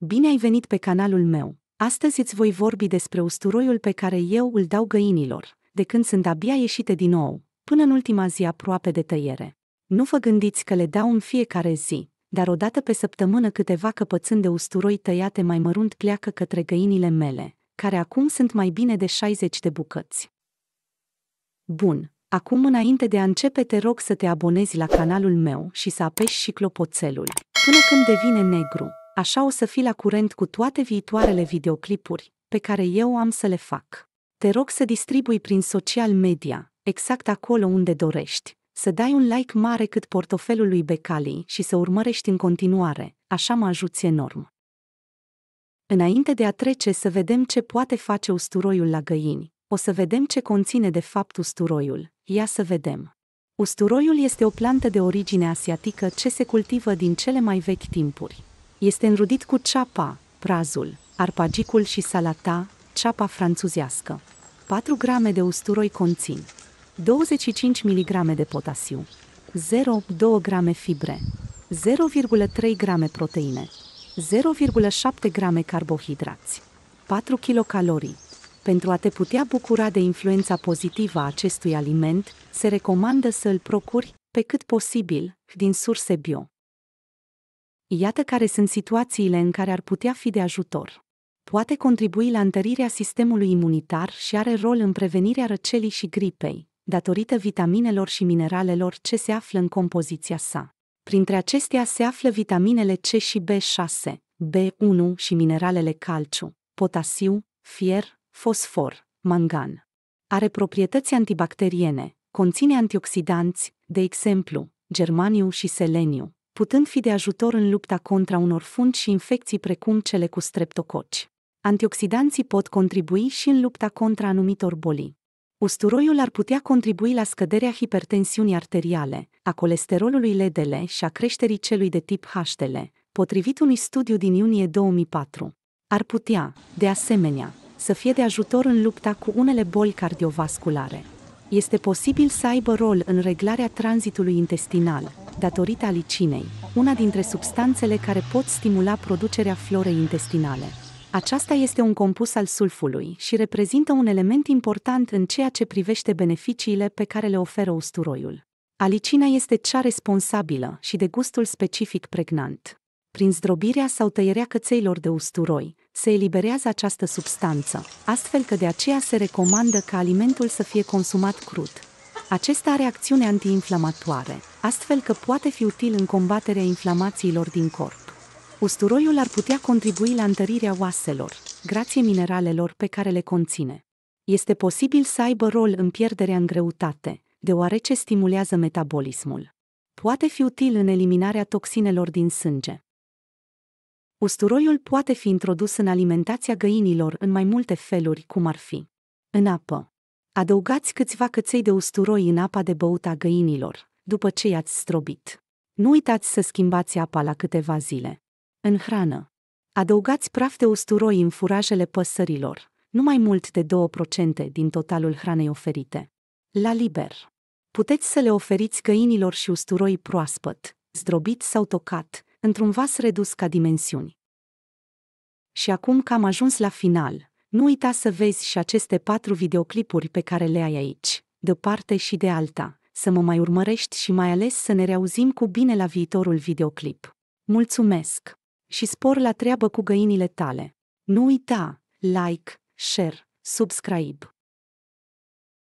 Bine ai venit pe canalul meu! Astăzi îți voi vorbi despre usturoiul pe care eu îl dau găinilor, de când sunt abia ieșite din nou, până în ultima zi aproape de tăiere. Nu vă gândiți că le dau în fiecare zi, dar odată pe săptămână câteva căpățâni de usturoi tăiate mai mărunt pleacă către găinile mele, care acum sunt mai bine de 60 de bucăți. Bun, acum înainte de a începe te rog să te abonezi la canalul meu și să apeși și clopoțelul, până când devine negru, Așa o să fii la curent cu toate viitoarele videoclipuri pe care eu am să le fac. Te rog să distribui prin social media, exact acolo unde dorești, să dai un like mare cât portofelul lui Becali și să urmărești în continuare, așa mă ajuți enorm. Înainte de a trece să vedem ce poate face usturoiul la găini, o să vedem ce conține de fapt usturoiul. Ia să vedem. Usturoiul este o plantă de origine asiatică ce se cultivă din cele mai vechi timpuri. Este înrudit cu ceapa, prazul, arpagicul și salata, ceapa franțuzească. 4 grame de usturoi conțin 25 mg de potasiu, 0,2 grame fibre, 0,3 grame proteine, 0,7 grame carbohidrați, 4 kilocalorii. Pentru a te putea bucura de influența pozitivă a acestui aliment, se recomandă să îl procuri, pe cât posibil, din surse bio. Iată care sunt situațiile în care ar putea fi de ajutor. Poate contribui la întărirea sistemului imunitar și are rol în prevenirea răcelii și gripei, datorită vitaminelor și mineralelor ce se află în compoziția sa. Printre acestea se află vitaminele C și B6, B1 și mineralele calciu, potasiu, fier, fosfor, mangan. Are proprietăți antibacteriene, conține antioxidanți, de exemplu, germaniu și seleniu, putând fi de ajutor în lupta contra unor fungi și infecții precum cele cu streptococi. Antioxidanții pot contribui și în lupta contra anumitor boli. Usturoiul ar putea contribui la scăderea hipertensiunii arteriale, a colesterolului LDL și a creșterii celui de tip HDL, potrivit unui studiu din iunie 2004. Ar putea, de asemenea, să fie de ajutor în lupta cu unele boli cardiovasculare. Este posibil să aibă rol în reglarea tranzitului intestinal, datorită alicinei, una dintre substanțele care pot stimula producerea florei intestinale. Aceasta este un compus al sulfului și reprezintă un element important în ceea ce privește beneficiile pe care le oferă usturoiul. Alicina este cea responsabilă și de gustul specific pregnant. Prin zdrobirea sau tăierea cățeilor de usturoi, se eliberează această substanță, astfel că de aceea se recomandă ca alimentul să fie consumat crud, acesta are acțiune antiinflamatoare, astfel că poate fi util în combaterea inflamațiilor din corp. Usturoiul ar putea contribui la întărirea oaselor, grație mineralelor pe care le conține. Este posibil să aibă rol în pierderea în greutate, deoarece stimulează metabolismul. Poate fi util în eliminarea toxinelor din sânge. Usturoiul poate fi introdus în alimentația găinilor în mai multe feluri, cum ar fi în apă, Adăugați câțiva căței de usturoi în apa de băut a găinilor, după ce i-ați strobit. Nu uitați să schimbați apa la câteva zile. În hrană. Adăugați praf de usturoi în furajele păsărilor, nu mai mult de 2% din totalul hranei oferite. La liber. Puteți să le oferiți găinilor și usturoi proaspăt, zdrobit sau tocat, într-un vas redus ca dimensiuni. Și acum că am ajuns la final, nu uita să vezi și aceste patru videoclipuri pe care le ai aici, de parte și de alta, să mă mai urmărești și mai ales să ne reauzim cu bine la viitorul videoclip. Mulțumesc! Și spor la treabă cu găinile tale. Nu uita, like, share, subscribe.